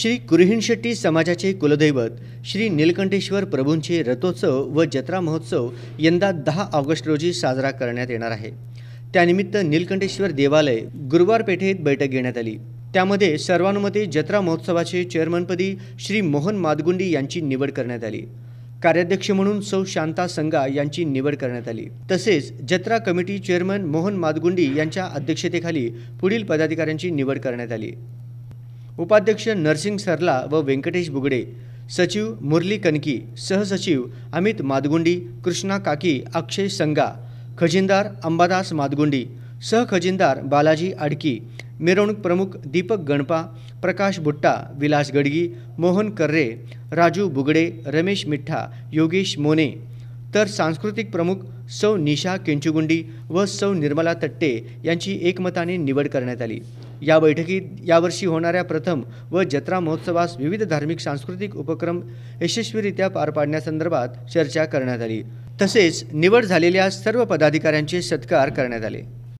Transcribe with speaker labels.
Speaker 1: श्री कुरहिण शेट्टी समाजाचे कुलदैवत श्री नीलकंठेश्वर प्रभूंचे रथोत्सव व जत्रा महोत्सव यंदा दहा ऑगस्ट रोजी साजरा करण्यात येणार आहे त्यानिमित्त नीलकंठेश्वर देवालय गुरुवार पेठेत बैठक घेण्यात आली त्यामध्ये सर्वानुमते जत्रा महोत्सवाचे चेअरमनपदी श्री मोहन मादगुंडी यांची निवड करण्यात आली कार्याध्यक्ष म्हणून सौ शांता संगा यांची निवड करण्यात आली तसेच जत्रा कमिटी चेअरमन मोहन मादगुंडी यांच्या अध्यक्षतेखाली पुढील पदाधिकाऱ्यांची निवड करण्यात आली उपाध्यक्ष नरसिंग सरला व व्यंकटेश बुगडे सचिव मुरली कनकी सहसचिव अमित मादगुंडी कृष्णा काकी अक्षय संगा खजिनदार अंबादास मादगुंडी सहखजिनदार बालाजी आडकी मिरवणूक प्रमुख दीपक गणपा प्रकाश भुट्टा विलास गडगी मोहन कर्रे राजू बुगडे रमेश मिठ्ठा योगेश मोने तर सांस्कृतिक प्रमुख सौ निशा केंचुगुंडी व सौ निर्मला तट्टे यांची एकमताने निवड करण्यात आली या बैठकीत यावर्षी होणाऱ्या प्रथम व जत्रा महोत्सवास विविध धार्मिक सांस्कृतिक उपक्रम यशस्वीरित्या पार पाडण्यासंदर्भात चर्चा करण्यात आली तसेच निवड झालेल्या सर्व पदाधिकाऱ्यांचे सत्कार करण्यात आले